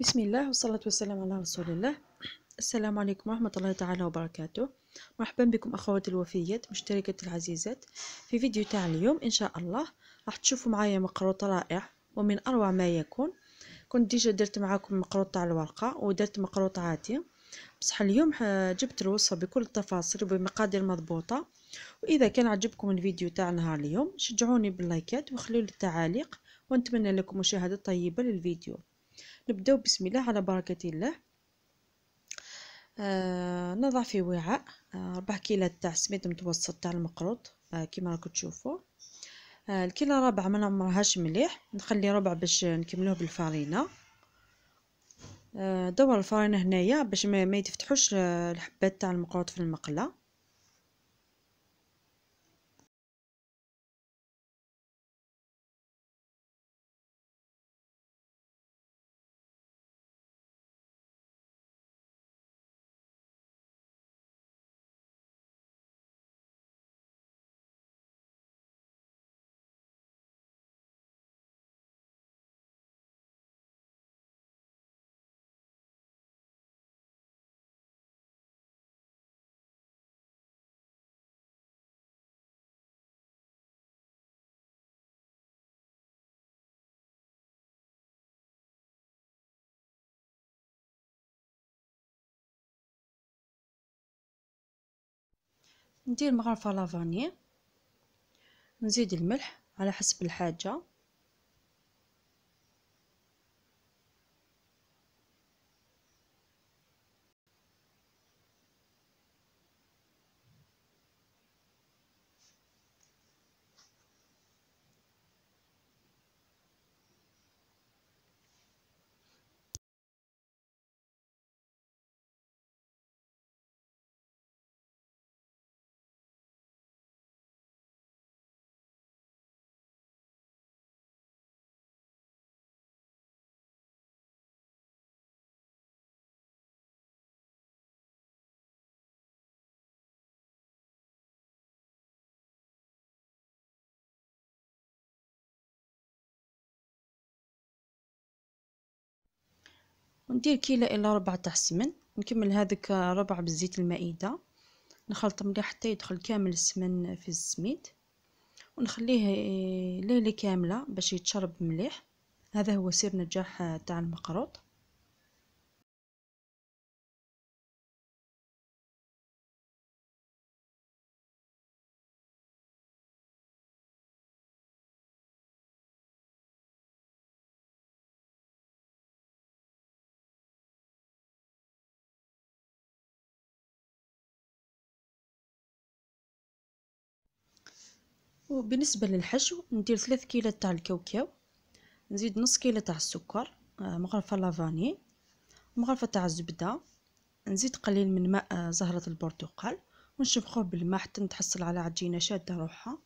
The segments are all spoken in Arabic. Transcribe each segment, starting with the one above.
بسم الله والصلاة والسلام على رسول الله السلام عليكم ورحمة الله تعالى وبركاته مرحبا بكم أخواتي الوفيات مشتركات العزيزات في فيديو تاع اليوم إن شاء الله راح تشوفوا معايا مقروط رائع ومن أروع ما يكون كنت ديجا درت معاكم مقروط تاع الورقة ودرت مقروط عادي بصح اليوم آه، جبت الوصفة بكل التفاصيل وبمقادير مضبوطة وإذا كان عجبكم الفيديو تاع نهار اليوم شجعوني باللايكات وخلوا لي التعاليق ونتمنى لكم مشاهدة طيبة للفيديو نبداو بسم الله على بركه الله آه نضع في وعاء آه 4 كيلات تاع السميد متوسط تاع المقروط آه كما راكم تشوفوا آه الكيلة ربع ما نعمرهاش مليح نخلي ربع باش نكملوه بالفارينة آه، دور الفرينه هنايا باش ما, ما يتفتحوش آه، الحبات تاع المقروط في المقله ندير مغرفه لافاني نزيد الملح على حسب الحاجه وندير كيلة الى ربع تاع السمن نكمل هذاك ربع بالزيت المائده نخلط مليح حتى يدخل كامل السمن في السميد ونخليه آه، ليله كامله باش يتشرب مليح هذا هو سر نجاح آه، تاع المقروط وبالنسبه للحشو ندير ثلاث كيلة تاع الكاوكاو نزيد نص كيلة تاع السكر آه، مغرفه لافاني مغرفه تاع الزبده نزيد قليل من ماء آه، زهره البرتقال ونشبخوه بالماء حتى نتحصل على عجينه شاده روحها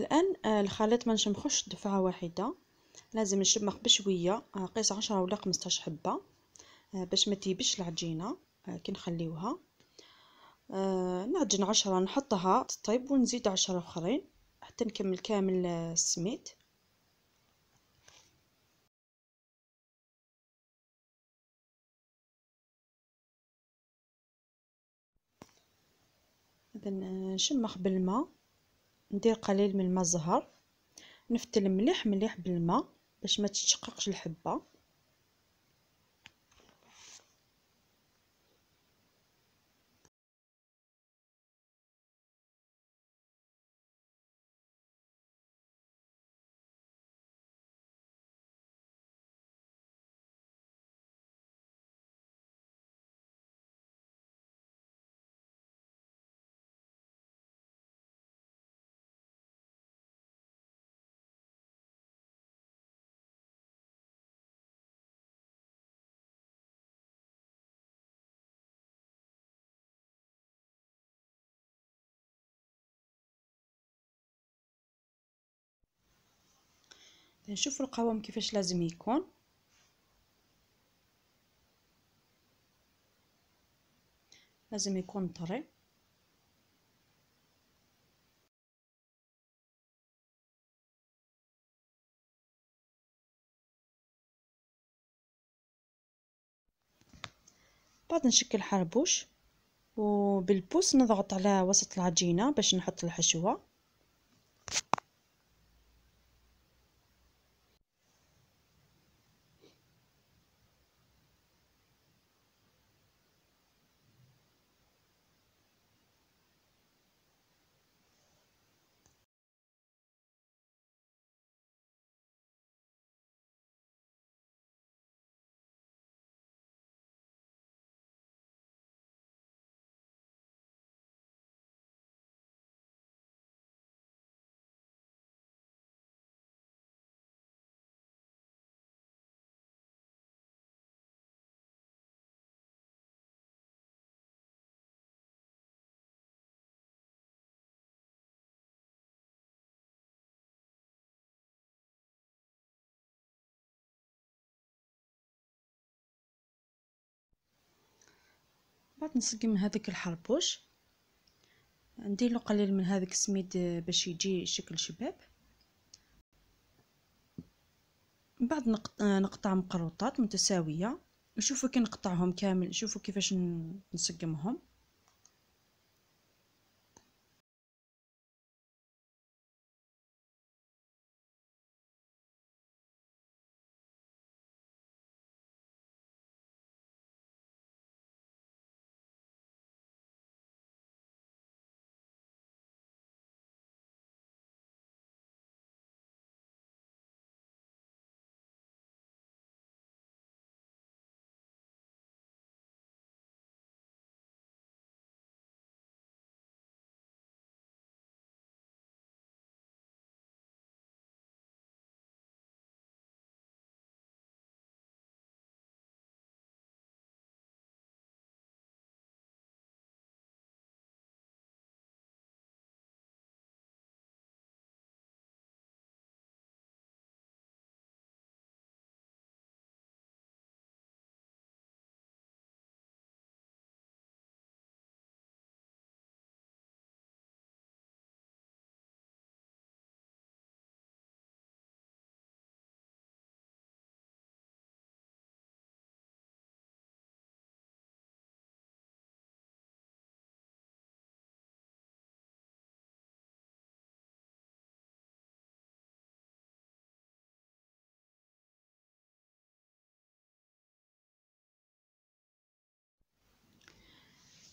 الان آه، الخليط ما نشمخوش دفعه واحده لازم نشمخ بشويه آه، قيس 10 ولا 15 حبه آه، باش ما تيبش العجينه كي نخليوها نعجن 10 نحطها تطيب ونزيد 10 اخرين حتى نكمل كامل السميد اذا نشمخ بالماء ندير قليل من الماء زهر نفتل مليح مليح بالماء باش ما تتشققش الحبه نشوف القوام كيفاش لازم يكون لازم يكون طري بعد نشكل حربوش وبالبوس نضغط على وسط العجينة باش نحط الحشوة بعد نسقم هذاك الحربوش ندير له قليل من هذاك السميد باش يجي شكل شباب من بعد نقطع مقروطات متساويه نشوفوا كي نقطعهم كامل نشوفوا كيفاش نسقمهم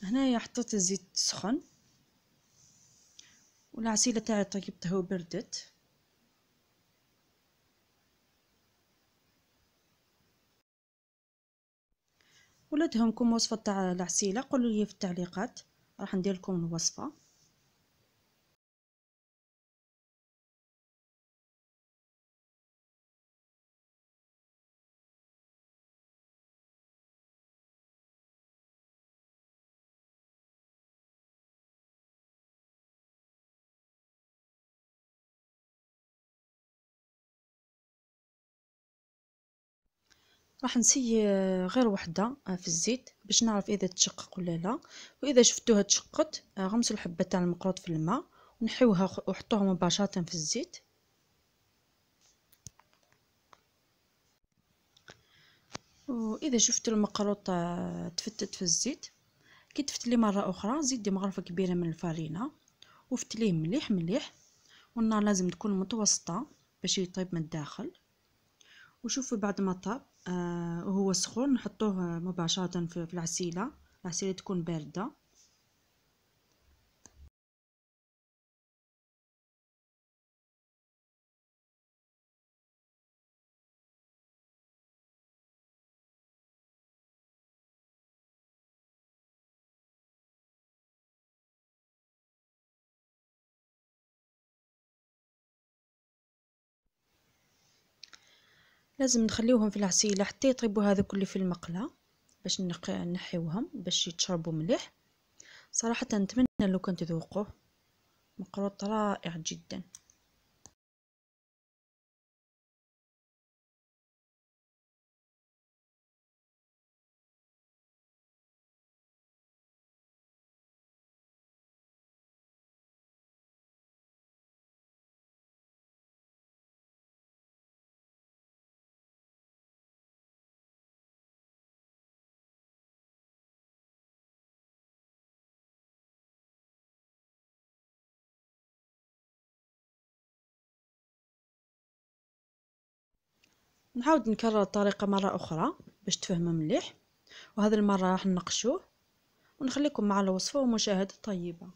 هنايا حطيت الزيت سخن والعسيلة تاعي طيبتها وبردت ولا تهمكم وصفة تاع العسيلة قولوا لي في التعليقات راح ندير لكم الوصفة راح نسي آه، غير وحده آه، في الزيت باش نعرف اذا تشقق ولا لا واذا شفتوها تشقت آه، غمسوا الحبه تاع المقروط في الماء ونحيوها وحطوها مباشره في الزيت واذا شفتوا المقروط تفتت في الزيت كي تفتلي مره اخرى زيدي مغرفه كبيره من الفارينه وفتليه مليح مليح والنار لازم تكون متوسطه باش يطيب من الداخل وشوفوا بعد ما طاب آه، وهو سخون نحطوه مباشرة في العسيلة العسيلة تكون باردة لازم نخليوهم في العسيلة حتى يطيبوا هذا كله في المقلة باش نحيوهم باش يتشربوا مليح صراحة نتمنى لو كنت تذوقوه مقروط رائع جدا نعاود نكرر الطريقه مره اخرى باش تفهموا مليح وهذه المره راح نقشوه ونخليكم مع الوصفه ومشاهده طيبه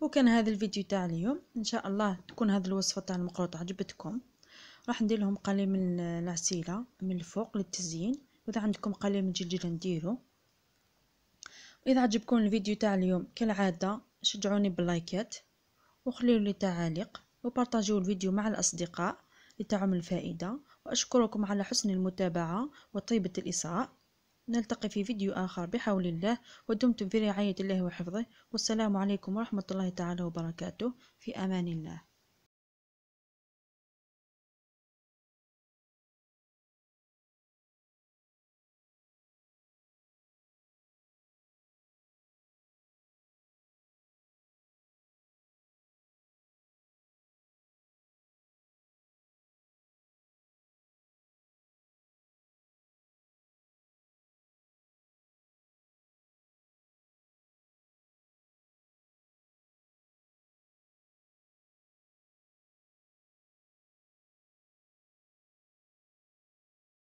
وكان هذا الفيديو تاع اليوم ان شاء الله تكون هذه الوصفه تاع المقروطه عجبتكم راح ندير لهم قليل من العسيله من الفوق للتزيين واذا عندكم قليل من الجلجله نديرو واذا عجبكم الفيديو تاع اليوم كالعاده شجعوني باللايكات وخليوا لي تعاليق وبارطاجيو الفيديو مع الاصدقاء لتعم الفائده واشكركم على حسن المتابعه وطيبه الاصغاء نلتقي في فيديو آخر بحول الله ودمتم في رعاية الله وحفظه والسلام عليكم ورحمة الله تعالى وبركاته في أمان الله